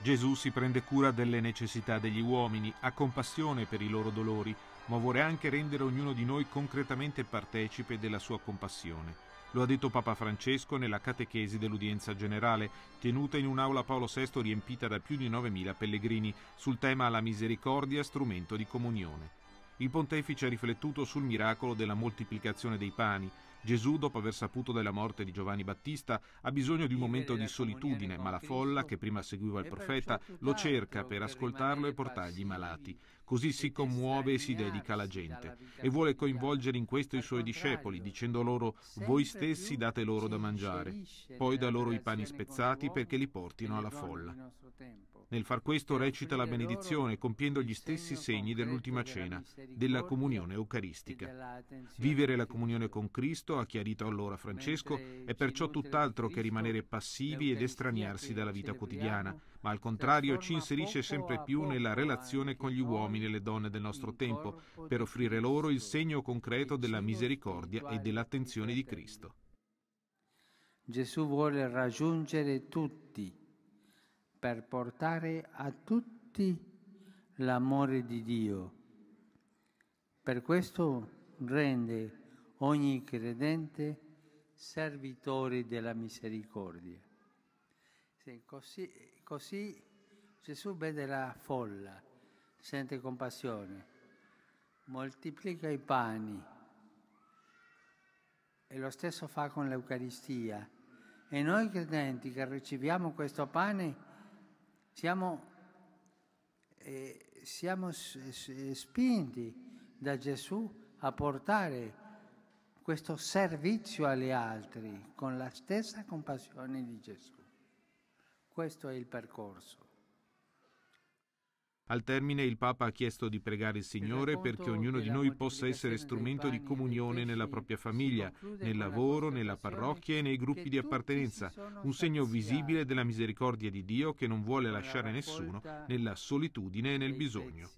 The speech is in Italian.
Gesù si prende cura delle necessità degli uomini, ha compassione per i loro dolori, ma vuole anche rendere ognuno di noi concretamente partecipe della sua compassione. Lo ha detto Papa Francesco nella catechesi dell'udienza generale, tenuta in un'aula Paolo VI riempita da più di 9.000 pellegrini, sul tema La misericordia, strumento di comunione. Il pontefice ha riflettuto sul miracolo della moltiplicazione dei pani, Gesù, dopo aver saputo della morte di Giovanni Battista, ha bisogno di un momento di solitudine, ma la folla, che prima seguiva il profeta, lo cerca per ascoltarlo e portargli i malati. Così si commuove e si dedica alla gente e vuole coinvolgere in questo i suoi discepoli, dicendo loro voi stessi date loro da mangiare, poi da loro i pani spezzati perché li portino alla folla. Nel far questo recita la benedizione compiendo gli stessi segni dell'ultima cena, della comunione eucaristica. Vivere la comunione con Cristo ha chiarito allora Francesco, è perciò tutt'altro che rimanere passivi ed estraniarsi dalla vita quotidiana, ma al contrario ci inserisce sempre più nella relazione con gli uomini e le donne del nostro tempo, per offrire loro il segno concreto della misericordia e dell'attenzione di Cristo. Gesù vuole raggiungere tutti per portare a tutti l'amore di Dio. Per questo rende ogni credente servitore della misericordia. Sì, così, così Gesù vede la folla, sente compassione, moltiplica i pani e lo stesso fa con l'Eucaristia. E noi credenti che riceviamo questo pane siamo, eh, siamo spinti da Gesù a portare questo servizio agli altri con la stessa compassione di Gesù. Questo è il percorso. Al termine il Papa ha chiesto di pregare il Signore perché ognuno di noi possa essere strumento di comunione nella propria famiglia, nel lavoro, nella parrocchia e nei gruppi di appartenenza, un segno visibile della misericordia di Dio che non vuole lasciare nessuno nella solitudine e nel bisogno.